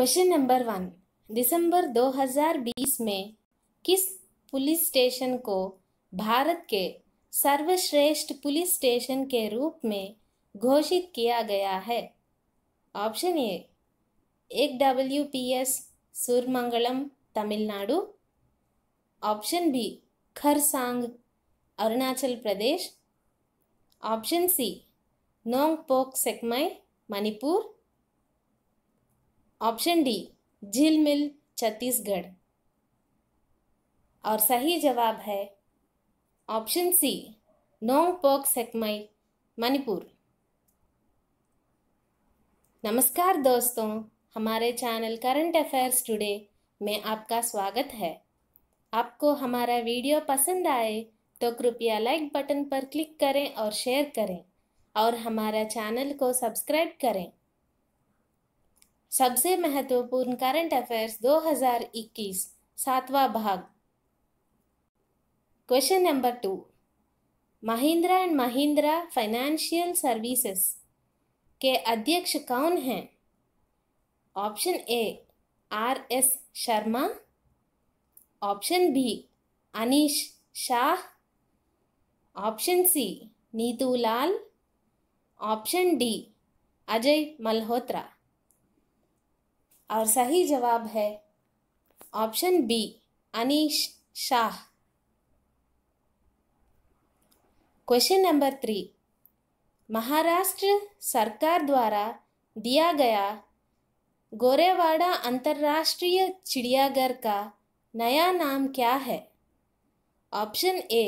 question number one दिसंबर 2020 में किस police station को भारत के सर्वश्रेष्ठ पुलिस स्टेशन के रूप में घोषित किया गया है ऑप्शन ए एक W P S Surmangalam Tamil Nadu option B Kharsang Arunachal Pradesh option C Nongpok Sekmai Manipur option D Jhilmil Chhattisgarh और सही जवाब है ऑप्शन सी पोक सेकमाई मणिपुर नमस्कार दोस्तों हमारे चैनल करंट अफेयर्स टुडे में आपका स्वागत है आपको हमारा वीडियो पसंद आए तो कृपया लाइक बटन पर क्लिक करें और शेयर करें और हमारा चैनल को सब्सक्राइब करें सबसे महत्वपूर्ण करंट अफेयर्स 2021 सातवां भाग question number two Mahindra and Mahindra financial services के अध्यक्ष कौन हैं option A R S Sharma option B Anish Shah option C Neetu Lal option D Ajay Malhotra और सही जवाब है option B Anish Shah question number three Maharashtra सरकार द्वारा दिया गया गोरेवाड़ा अंतर्राष्ट्रीय चिड़ियाघर का नया नाम क्या है ऑप्शन ए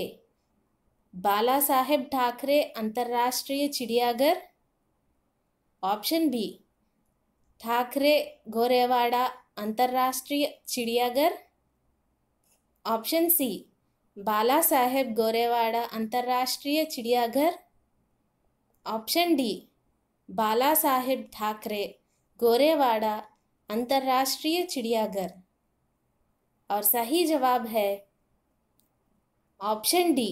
बाला साहेब ठाकरे अंतर्राष्ट्रीय चिड़ियाघर ऑप्शन बी ठाकरे गोरेवाड़ा अंतर्राष्ट्रीय चिड़ियाघर ऑप्शन सी बाला साहेब गोरेवाड़ा अंतर्राष्ट्रीय चिड़ियाघर ऑप्शन डी बाला साहेब ठाकरे गोरेवाड़ा अंतर्राष्ट्रीय चिड़ियाघर और सही जवाब है ऑप्शन डी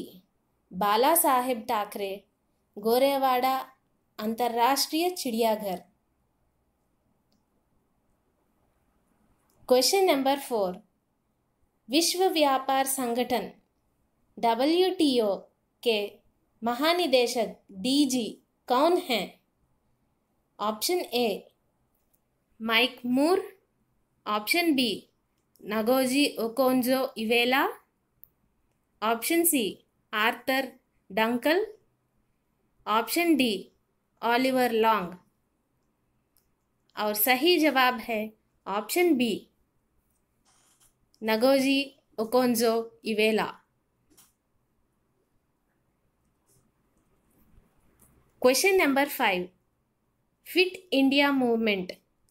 बाला साहेब ठाकरे गोरेवाड़ा अंतर्राष्ट्रीय चिड़ियाघर क्वेश्चन नंबर फोर विश्व व्यापार संगठन डब्ल्यू के महानिदेशक डीजी कौन हैं option A Mike Moore option B Ngozi Okonjo Iweala option C Arthur Dunkel option D Oliver Long और सही जवाब है option B Ngozi Okonjo Iweala question number five fit India movement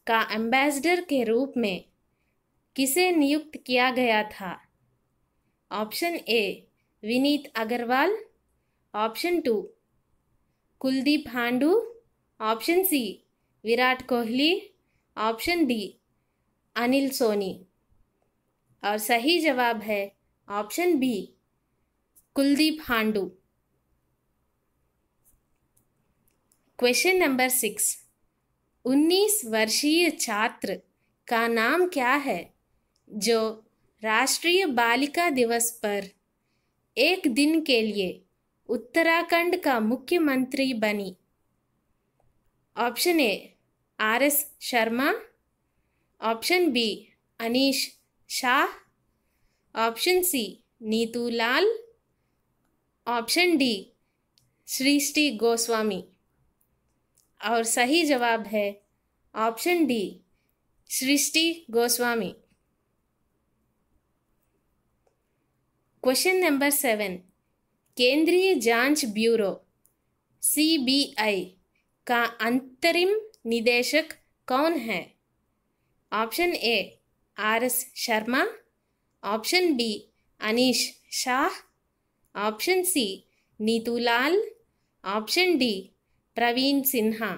का एम्बेसडर के रूप में किसे नियुक्त किया गया था option A Vineet Agarwal option two Kuldeep Handoo option C Virat Kohli option D Anil Soni और सही जवाब है option B Kuldeep हांडू question number six उन्नीस वर्षीय छात्र का नाम क्या है जो राष्ट्रीय बालिका दिवस पर एक दिन के लिए उत्तराखंड का मुख्यमंत्री बनी option A R S Sharma option B Anish Shah option C Neetu Lal option D Shrishti Goswami और सही जवाब है option D Srishti Goswami question number seven केंद्रीय जांच ब्यूरो सीबीआई का अंतरिम निदेशक कौन है option A R S Sharma option B Anish Shah option C Neetu Lal option D Praveen Sinha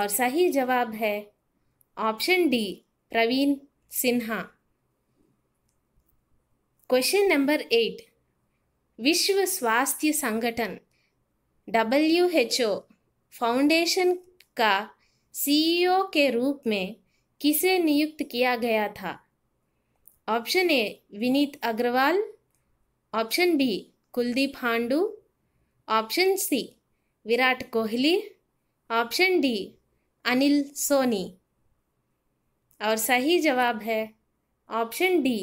और सही जवाब है option D Praveen Sinha question number eight विश्व स्वास्थ्य संगठन डब्ल्यू एच ओ फाउंडेशन का सीईओ e के रूप में किसे नियुक्त किया गया था option A Vineet Agarwal option B Kuldeep Handoo option C Virat Kohli option D Anil Soni और सही जवाब है option D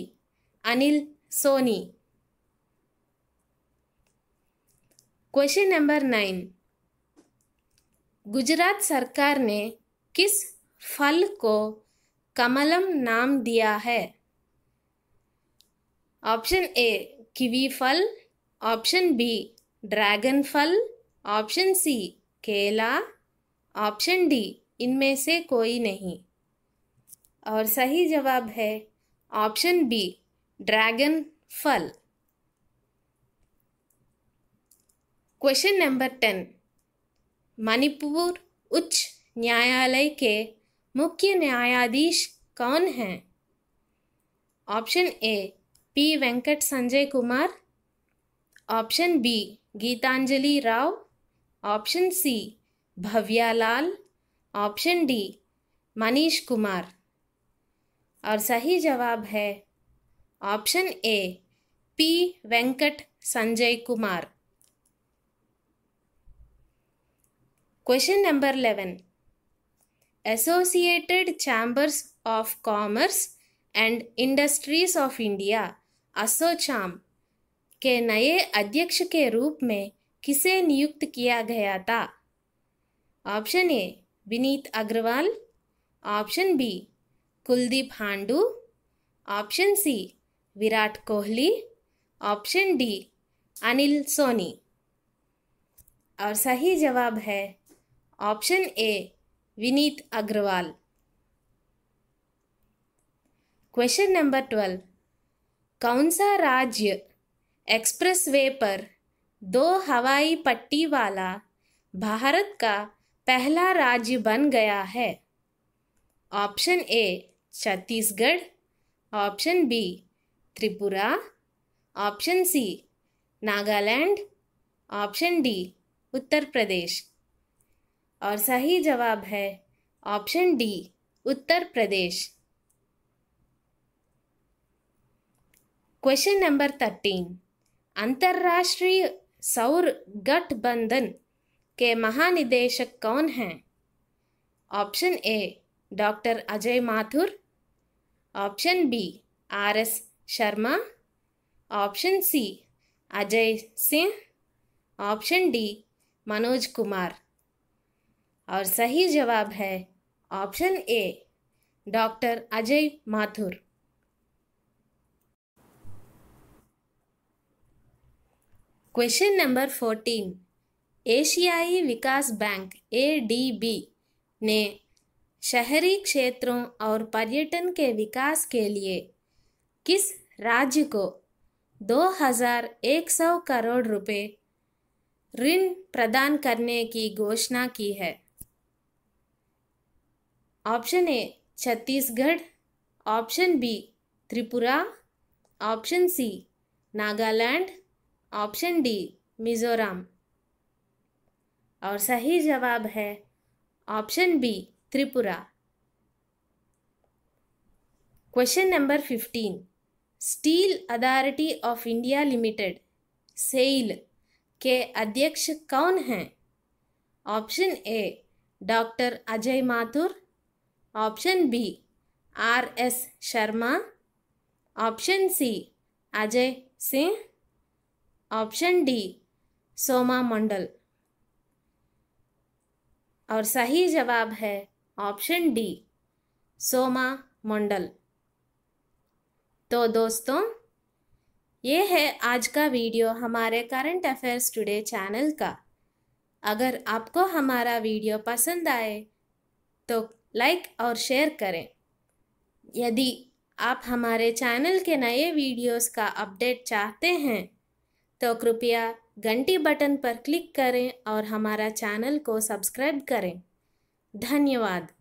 Anil Soni question number nine Gujarat सरकार ने किस फल को कमलम नाम दिया है ऑप्शन ए किवी फल ऑप्शन बी ड्रैगन फल ऑप्शन सी केला ऑप्शन डी इनमें से कोई नहीं और सही जवाब है ऑप्शन बी ड्रैगन फल क्वेश्चन नंबर टेन मणिपुर उच्च न्यायालय के मुख्य न्यायाधीश कौन हैं option A P Venkat Sanjay Kumar option B Geetanjali Rao option C Bhavya Lal option D Manish Kumar और सही जवाब है option A P Venkat Sanjay Kumar question number eleven Associated Chambers of Commerce and industries of India ASSOCHAM के नए अध्यक्ष के रूप में किसे नियुक्त किया गया था option A Vineet Agarwal option B Kuldeep Handoo option C Virat Kohli option D Anil Soni और सही जवाब है option A Vineet Agarwal question number twelve कौन सा राज्य एक्सप्रेस वे पर दो हवाई पट्टी वाला भारत का पहला राज्य बन गया है option A Chhattisgarh option B Tripura option C Nagaland option D Uttar Pradesh और सही जवाब है option D Uttar Pradesh question number thirteen अंतर्राष्ट्रीय सौर गठबंधन के महानिदेशक कौन हैं option A doctor Ajay Mathur option B R S Sharma option C Ajay Singh option D Manoj Kumar और सही जवाब है option A doctor Ajay Mathur question number fourteen एशियाई विकास बैंक ए डी बी ने शहरी क्षेत्रों और पर्यटन के विकास के लिए किस राज्य को 2100 करोड़ रुपए ऋण प्रदान करने की घोषणा की है option A Chhattisgarh option B Tripura option C Nagaland option D Mizoram और सही जवाब है option B Tripura question number fifteen steel authority of India limited SAIL के अध्यक्ष कौन हैं option A doctor Ajay Mathur option B R S Sharma option C Ajay Singh option D Soma Mandal और सही जवाब है ऑप्शन डी सोमा मंडल तो दोस्तों ये है आज का वीडियो हमारे करंट अफेयर्स टुडे चैनल का अगर आपको हमारा वीडियो पसंद आए तो लाइक और शेयर करें यदि आप हमारे चैनल के नए वीडियोस का अपडेट चाहते हैं तो कृपया घंटी बटन पर क्लिक करें और हमारा चैनल को सब्सक्राइब करें धन्यवाद